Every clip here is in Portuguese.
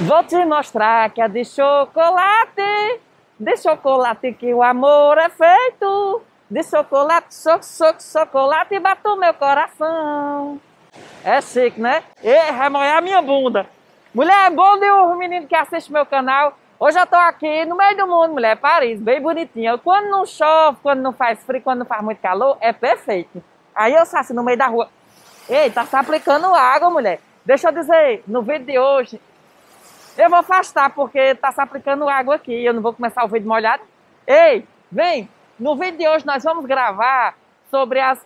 Vou te mostrar que é de chocolate, de chocolate que o amor é feito. De chocolate, soco, soco, chocolate, bateu meu coração. É chique, né? E remoer a minha bunda. Mulher, bom dia, os menino que assiste meu canal. Hoje eu tô aqui no meio do mundo, mulher, Paris, bem bonitinha. Quando não chove, quando não faz frio, quando não faz muito calor, é perfeito. Aí eu saio assim, no meio da rua. Ei, tá se aplicando água, mulher. Deixa eu dizer, no vídeo de hoje eu vou afastar porque está se aplicando água aqui. Eu não vou começar o vídeo molhado. Ei, vem! No vídeo de hoje nós vamos gravar sobre as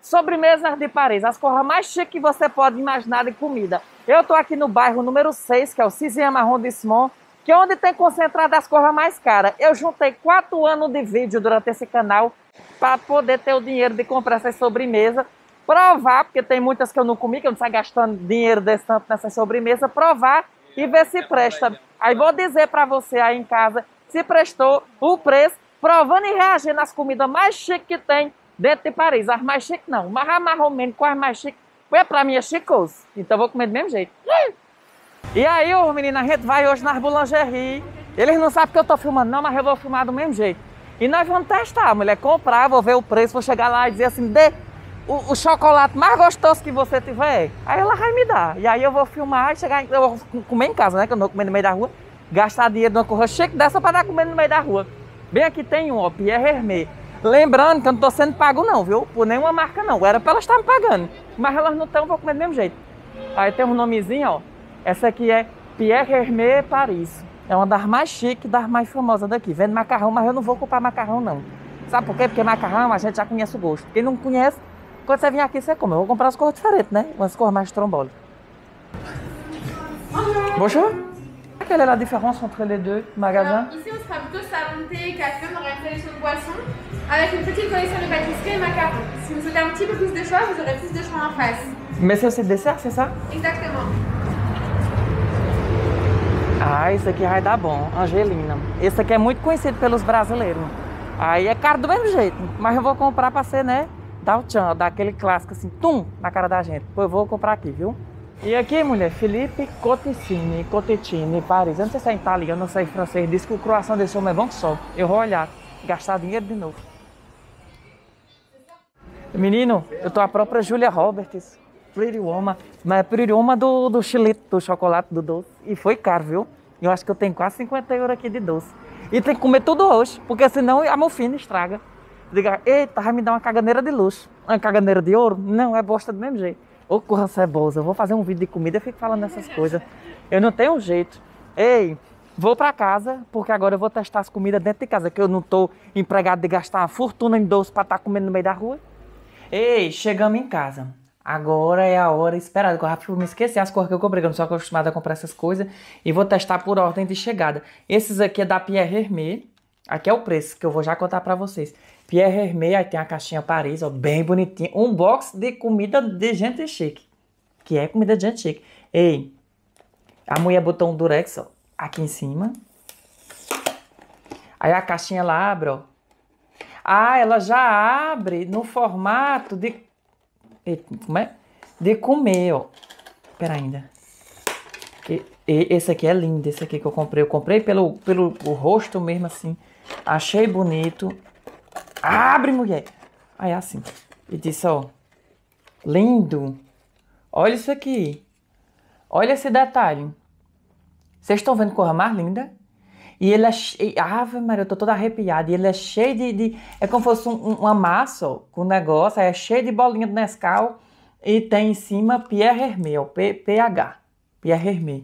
sobremesas de Paris, as coisas mais chiques que você pode imaginar de comida. Eu estou aqui no bairro número 6, que é o Cisien Marron de Simon, que é onde tem concentrado as coisas mais caras. Eu juntei quatro anos de vídeo durante esse canal para poder ter o dinheiro de comprar essas sobremesas provar, porque tem muitas que eu não comi, que eu não saio gastando dinheiro desse tanto nessa sobremesa, provar e ver se é presta. É aí vou dizer para você aí em casa se prestou o preço, provando e reagindo às comidas mais chiques que tem dentro de Paris. As mais chiques não, mas a mais com as mais chiques, foi para mim é chicoso. Então vou comer do mesmo jeito. E aí, ô, menina, a gente vai hoje nas boulangeries. Eles não sabem que eu tô filmando não, mas eu vou filmar do mesmo jeito. E nós vamos testar, mulher, comprar, vou ver o preço, vou chegar lá e dizer assim, dê o, o, chocolate mais gostoso que você tiver. Aí ela vai me dar. E aí eu vou filmar, e chegar, eu vou comer em casa, né? Que eu não vou comer no meio da rua. Gastar dinheiro numa corra chique dessa para dar comendo no meio da rua. Bem aqui tem um, ó, Pierre Hermé. Lembrando que eu não estou sendo pago não, viu? Por nenhuma marca não. Era para elas estar me pagando. Mas elas não estão, vou comer do mesmo jeito. Aí tem um nomezinho, ó. Essa aqui é Pierre Hermé Paris. É uma das mais chiques, das mais famosas daqui. vendo macarrão, mas eu não vou comprar macarrão não. Sabe por quê? Porque macarrão a gente já conhece o gosto. Quem não conhece, quando você vem aqui, você come. Eu vou comprar as cores diferentes, né? Umas cores mais trombólicas. Bonjour. Quelle est la différence entre les deux magasins Alors, Ici, on sera plutôt salon de thé café. On aura une collection de boissons avec une petite collection de pâtisseries et macarons. Si vous souhaitez un petit peu plus de choix, vous aurez plus de choix en face. Mais c'est aussi dessert, c'est ça Exactement. Ah, isso aqui vai dar bom, Angelina. Esse aqui é muito conhecido pelos brasileiros. Aí é caro do mesmo jeito, mas eu vou comprar para ser, né? dá o tchan, dá aquele clássico assim, tum, na cara da gente. Pô, eu vou comprar aqui, viu? E aqui, mulher, Felipe Coticini, Coticini, Paris. Eu não sei se é italiano, tá não sei se é francês. Diz que o croissant desse homem é bom que só. Eu vou olhar, gastar dinheiro de novo. Menino, eu tô a própria Julia Roberts, Pretty Woman, mas é Pretty Woman do, do chilito, do chocolate, do doce. E foi caro, viu? Eu acho que eu tenho quase 50 euros aqui de doce. E tem que comer tudo hoje, porque senão a mofina estraga diga, eita, vai me dar uma caganeira de luxo. Uma caganeira de ouro? Não, é bosta do mesmo jeito. Ô, corra cebosa, eu vou fazer um vídeo de comida e fico falando essas coisas. Eu não tenho jeito. Ei, vou para casa, porque agora eu vou testar as comidas dentro de casa, que eu não tô empregado de gastar uma fortuna em doce para estar tá comendo no meio da rua. Ei, chegamos em casa. Agora é a hora esperada, que eu rápido me esquecer as coisas que eu comprei, que eu não sou acostumado a comprar essas coisas. E vou testar por ordem de chegada. Esses aqui é da Pierre Hermé. Aqui é o preço, que eu vou já contar para vocês. Pierre Hermé, aí tem a caixinha Paris, ó, bem bonitinha. Um box de comida de gente chique. Que é comida de gente chique. Ei, a mulher botou um durex, ó, aqui em cima. Aí a caixinha ela abre, ó. Ah, ela já abre no formato de... como é? De comer, ó. espera ainda. E, e, esse aqui é lindo, esse aqui que eu comprei. Eu comprei pelo, pelo rosto mesmo, assim. Achei bonito. Abre, mulher! Aí assim. E disse, ó. Lindo! Olha isso aqui. Olha esse detalhe. Vocês estão vendo cor mais linda? E ele é cheio. Ave Maria, eu tô toda arrepiada. E ele é cheio de. de... é como fosse um, um, uma massa ó, com negócio. Aí é cheio de bolinha do Nescau. E tem em cima Pierre Hermé, ó, P, PH. Pierre Hermé.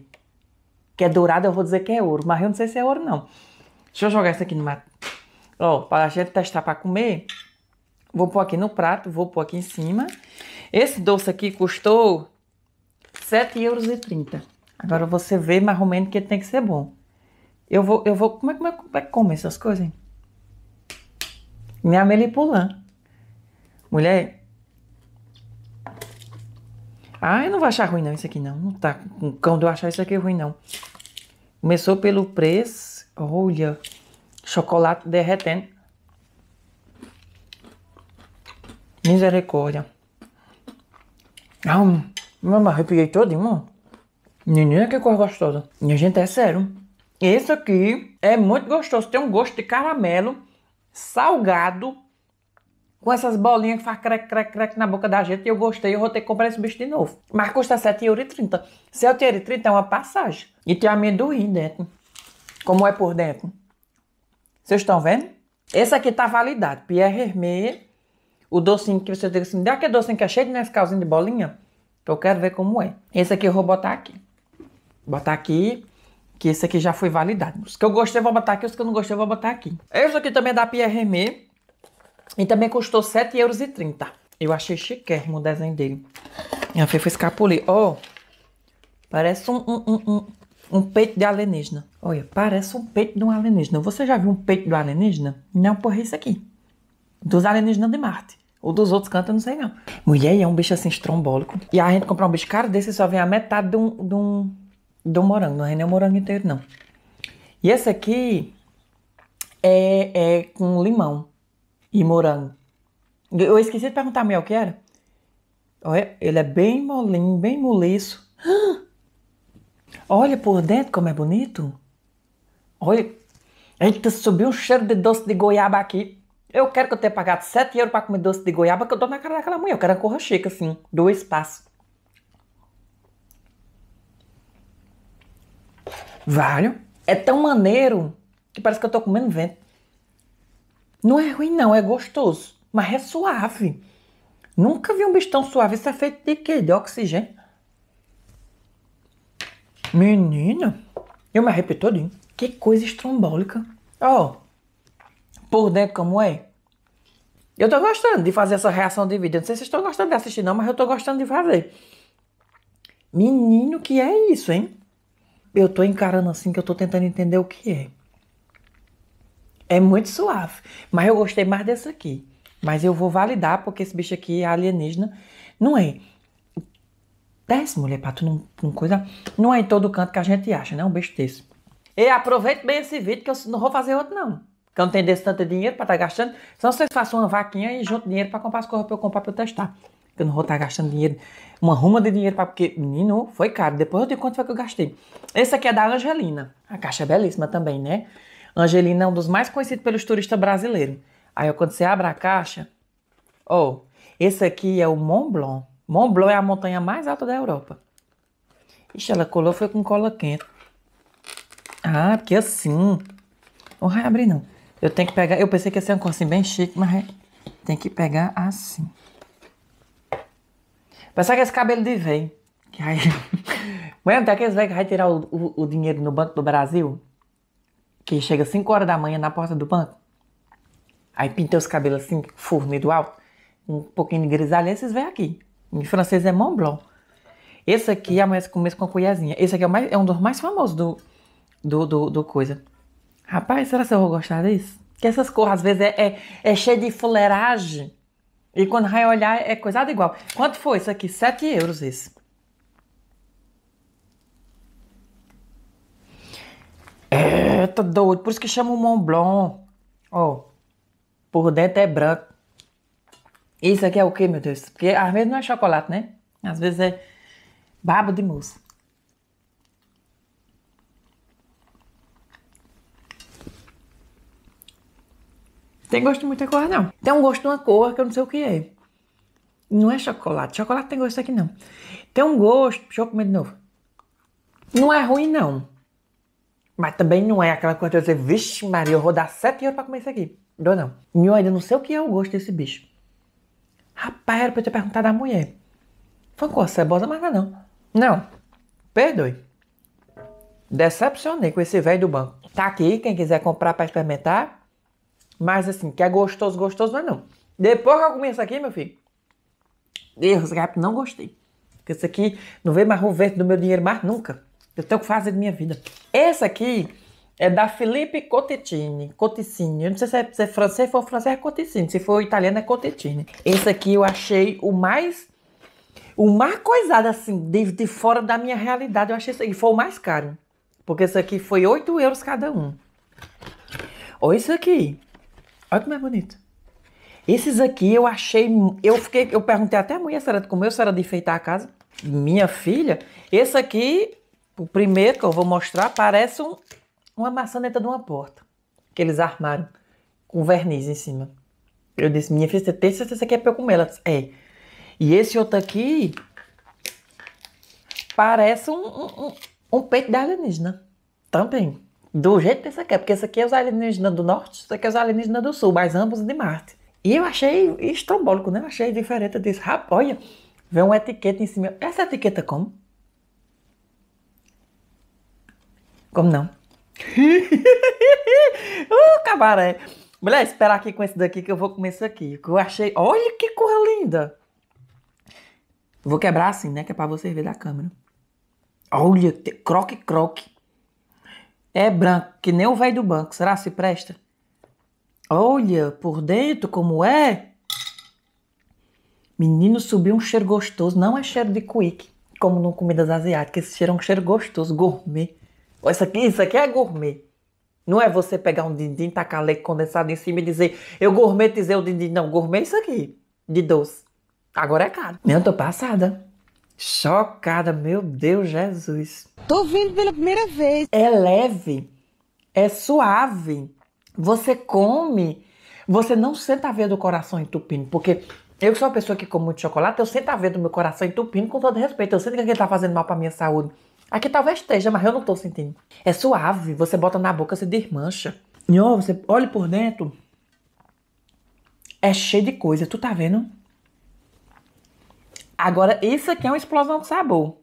Que é dourado, eu vou dizer que é ouro. Mas eu não sei se é ouro, não. Deixa eu jogar isso aqui no mato. Ó, para a gente testar para comer, vou pôr aqui no prato, vou pôr aqui em cima. Esse doce aqui custou 7,30 euros. Agora você vê mais ou menos que ele tem que ser bom. Eu vou, eu vou, como é, como é, como é que come essas coisas, hein? Minha melipulã. Mulher, ah, eu não vou achar ruim não isso aqui não. Não tá com cão de eu achar isso aqui ruim não. Começou pelo preço. Olha, Chocolate derretendo. Misericórdia. Ah, me arrepiei todo, irmão, Menina, é que coisa gostosa. Minha gente, é sério. Esse aqui é muito gostoso. Tem um gosto de caramelo salgado com essas bolinhas que faz crec, crec, crec na boca da gente. E eu gostei, eu vou ter que comprar esse bicho de novo. Mas custa e €7,30 é uma passagem. E tem amendoim dentro. Como é por dentro. Vocês estão vendo? esse aqui tá validado. Pierre Hermé, o docinho que você tem assim, dá aquele docinho que é cheio de Nescauzinho de bolinha. Que eu quero ver como é. Esse aqui eu vou botar aqui. botar aqui, que esse aqui já foi validado. Os que eu gostei eu vou botar aqui, os que eu não gostei eu vou botar aqui. Esse aqui também é da Pierre Hermé. E também custou 7,30 euros. Eu achei chiquérrimo o desenho dele. Minha filha foi escapulir. Ó, oh, parece um, um, um, um um peito de alienígena. Olha, parece um peito de um alienígena. Você já viu um peito de um alienígena? Não, porra, isso é aqui. Dos alienígenas de Marte. Ou dos outros cantos, eu não sei não. Mulher, é um bicho assim estrombólico. E a gente comprar um bicho caro desse só vem a metade de um, de um, de um morango. Não é nem o morango inteiro, não. E esse aqui é, é com limão e morango. Eu esqueci de perguntar a minha o que era. Olha, ele é bem molinho, bem moliço. Ah! Olha por dentro como é bonito. Olha. Eita, tá subiu um cheiro de doce de goiaba aqui. Eu quero que eu tenha pagado 7 euros pra comer doce de goiaba, que eu dou na cara daquela mulher. Eu quero a corra chica, assim, do espaço. Vale. É tão maneiro que parece que eu tô comendo vento. Não é ruim, não, é gostoso. Mas é suave. Nunca vi um bicho tão suave. Isso é feito de quê? De oxigênio? Menina, eu me arrepi todinho. Que coisa estrombólica. Ó, oh, por dentro como é? Eu tô gostando de fazer essa reação de vídeo. Não sei se vocês estão gostando de assistir não, mas eu tô gostando de fazer. Menino, que é isso, hein? Eu tô encarando assim que eu tô tentando entender o que é. É muito suave. Mas eu gostei mais dessa aqui. Mas eu vou validar porque esse bicho aqui é alienígena. Não é. Desce, mulher, pra tu não, não coisa. Não é em todo canto que a gente acha, né? Um bicho desse. E aproveite bem esse vídeo que eu não vou fazer outro, não. Que eu não tenho desse tanto dinheiro pra estar tá gastando. Senão vocês façam uma vaquinha e juntam dinheiro pra comprar as coisas pra eu comprar pra eu testar. Que eu não vou estar tá gastando dinheiro, uma ruma de dinheiro pra. Porque, menino, foi caro. Depois eu tenho quanto foi que eu gastei. Esse aqui é da Angelina. A caixa é belíssima também, né? Angelina é um dos mais conhecidos pelos turistas brasileiros. Aí quando você abre a caixa, ó, oh, esse aqui é o Mont Blanc. Mont Blanc é a montanha mais alta da Europa. Ixi, ela colou foi com cola quente. Ah, porque assim. Não vai abrir, não. Eu tenho que pegar. Eu pensei que ia ser uma coisa assim bem chique, mas tem que pegar assim. Pensar que esse cabelo de velho. Que aí. Mano, tem aqueles velhos que vai tirar o, o, o, dinheiro no Banco do Brasil. Que chega às 5 horas da manhã na porta do banco. Aí pintei os cabelos assim, fornido alto. Um pouquinho de grisalha, esses velhos aqui. Em francês é Mont Blanc. Esse aqui é mais com com a colherzinha. Esse aqui é, mais, é, um dos mais famosos do, do, do, do coisa. Rapaz, será que eu vou gostar disso? Que essas cores, às vezes, é, é, é cheio de fuleiragem. E quando vai olhar, é coisada igual. Quanto foi isso aqui? 7 euros esse. É, tô tá doido. Por isso que chama o Mont Blanc. Ó, oh, por dentro é branco. Isso aqui é o quê, meu Deus? Porque às vezes não é chocolate, né? Às vezes é babo de moça. Tem gosto de muita cor, não. Tem um gosto de uma cor que eu não sei o que é. Não é chocolate. Chocolate tem gosto aqui, não. Tem um gosto. Deixa eu comer de novo. Não é ruim, não. Mas também não é aquela coisa de dizer, vixe, Maria, eu vou dar sete euros pra comer isso aqui. Dou não. Minha, eu ainda não sei o que é o gosto desse bicho. Rapaz, era pra eu ter perguntado à mulher. com a cebosa, mas é não. Não. Perdoe. Decepcionei com esse velho do banco. Tá aqui, quem quiser comprar para experimentar. Mas assim, que é gostoso, gostoso, não é não. Depois que eu comi isso aqui, meu filho. Deus, rapaz, não gostei. Porque isso aqui não veio mais o vento do meu dinheiro mais nunca. Eu tenho que fazer de minha vida. Esse aqui é da Felipe Cotetini, Coticini. Eu não sei se é, se é francês, se for francês é Coticini. Se for italiano é Cotetini. Esse aqui eu achei o mais... O mais coisado, assim, de, de fora da minha realidade. Eu achei isso aqui. Foi o mais caro. Porque esse aqui foi 8 euros cada um. Olha isso aqui. Olha como é bonito. Esses aqui eu achei... Eu fiquei... Eu perguntei até a mulher se era de comer se era de enfeitar a casa. Minha filha. Esse aqui... O primeiro que eu vou mostrar parece um uma maçaneta de uma porta que eles armaram com verniz em cima. Eu disse, minha filha, você tem certeza que é pra eu comer? Ela disse, é. E esse outro aqui parece um, um, um, peito de alienígena também. Do jeito que aqui é. porque esse aqui é os alienígenas do norte, esse aqui é os alienígenas do sul, mas ambos de Marte. E eu achei estrombólico, né? Eu achei diferente. Eu disse, rapaz, olha, vê uma etiqueta em cima. Essa etiqueta como? Como não? uh, cabaré. Mulher, espera aqui com esse daqui que eu vou comer aqui. Que eu achei. Olha que cor linda! Vou quebrar assim, né? Que é pra você ver da câmera. Olha, croque, croque. É branco, que nem o velho do banco. Será se presta? Olha, por dentro como é. Menino, subiu um cheiro gostoso. Não é cheiro de quick, como no comidas asiáticas. Esse cheiro é um cheiro gostoso, gourmet. Oh, isso aqui, isso aqui é gourmet. Não é você pegar um dindim, tacar leite condensado em cima e dizer, eu gourmetizei o dindim. Não, gourmet é isso aqui, de doce. Agora é caro. Eu tô passada. Chocada, meu Deus, Jesus. Tô vindo pela primeira vez. É leve, é suave. Você come, você não senta a ver do coração entupindo, porque eu que sou uma pessoa que come muito chocolate, eu sinto a ver do meu coração entupindo, com todo respeito. Eu sinto que ele tá fazendo mal pra minha saúde. Aqui talvez esteja, mas eu não tô sentindo. É suave, você bota na boca, você desmancha. E ó, você olha por dentro. É cheio de coisa, tu tá vendo? Agora, isso aqui é uma explosão de sabor.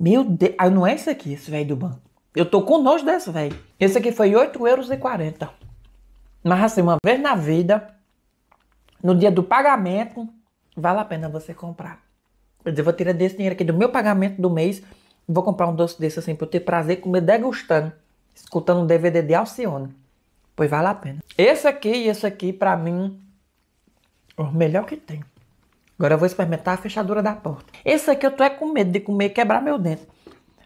Meu Deus, ah, não é isso aqui, esse velho do banco. Eu tô com nojo desse, velho. Esse aqui foi euros. Mas assim, uma vez na vida, no dia do pagamento, vale a pena você comprar. Eu vou tirar desse dinheiro aqui do meu pagamento do mês Vou comprar um doce desse assim para eu ter prazer comer degustando, escutando um DVD de Alcione. Pois vale a pena. Esse aqui e esse aqui, para mim, é o melhor que tem. Agora eu vou experimentar a fechadura da porta. Esse aqui eu tô é com medo de comer e quebrar meu dente.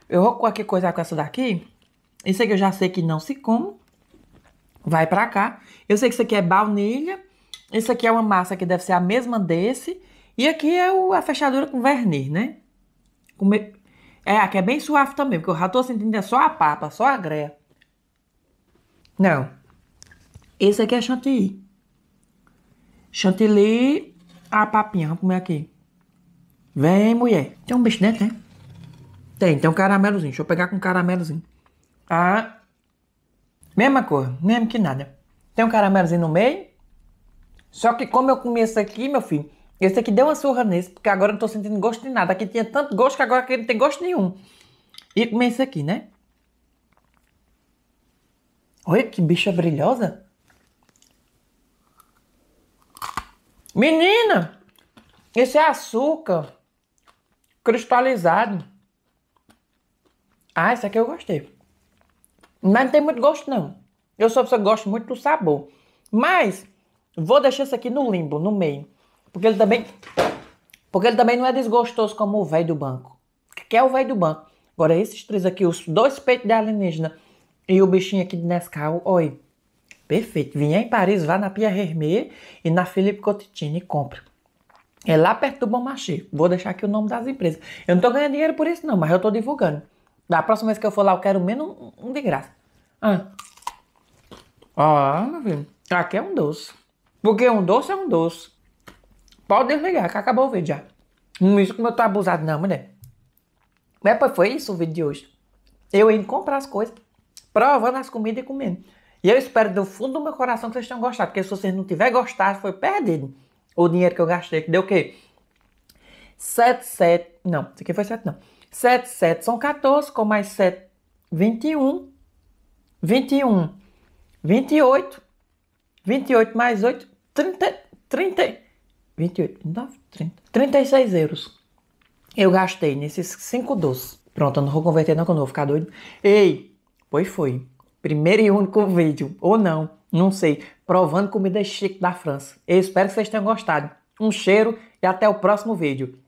Eu vou aqui coisar com essa daqui. Esse aqui eu já sei que não se come. Vai pra cá. Eu sei que isso aqui é baunilha. Esse aqui é uma massa que deve ser a mesma desse. E aqui é o, a fechadura com verniz, né? Comer... É, aqui é bem suave também, porque eu já tô sentindo é só a papa, só a greia. Não. Esse aqui é chantilly. Chantilly, a papinha, vamos comer aqui. Vem, mulher. Tem um bicho dentro, né? Tem, tem um caramelozinho. Deixa eu pegar com um caramelozinho. Ah, mesma cor, mesmo que nada. Tem um caramelozinho no meio. Só que como eu comi esse aqui, meu filho, esse aqui deu uma surra nesse, porque agora não tô sentindo gosto de nada. Aqui tinha tanto gosto que agora aqui não tem gosto nenhum. E comer esse aqui, né? Olha que bicha brilhosa. Menina, esse é açúcar cristalizado. Ah, esse aqui eu gostei. Mas não tem muito gosto, não. Eu sou pessoa que gosto muito do sabor. Mas vou deixar esse aqui no limbo, no meio. Porque ele também. Porque ele também não é desgostoso como o velho do banco. Que é o velho do banco. Agora, esses três aqui, os dois peitos de alienígena e o bichinho aqui de Nescau, oi. Perfeito. Vinha em Paris, vá na Pia Hermé e na Philippe Cotitini e compre. É lá perto do Bom Machê. Vou deixar aqui o nome das empresas. Eu não tô ganhando dinheiro por isso, não, mas eu tô divulgando. Da próxima vez que eu for lá, eu quero menos um, um de graça. Ah. Ah, meu filho. Aqui é um doce. Porque um doce é um doce. Pode desligar, que acabou o vídeo já. Não isso como eu tô abusado, não, mulher. Mas foi isso o vídeo de hoje. Eu indo comprar as coisas, provando as comidas e comendo. E eu espero do fundo do meu coração que vocês tenham gostado, porque se vocês não tiverem gostado, foi perdido o dinheiro que eu gastei, que deu o quê? 7, 7, não, isso aqui foi 7 não. 7, 7 são 14, com mais 7, 21. 21, 28. 28 mais 8, 30, 30, 28, 29, 30. 36 euros. Eu gastei nesses 5 doces. Pronto, eu não vou converter não, que eu não vou ficar doido. Ei, pois foi. Primeiro e único vídeo, ou não, não sei, provando comida chique da França. Eu espero que vocês tenham gostado. Um cheiro e até o próximo vídeo.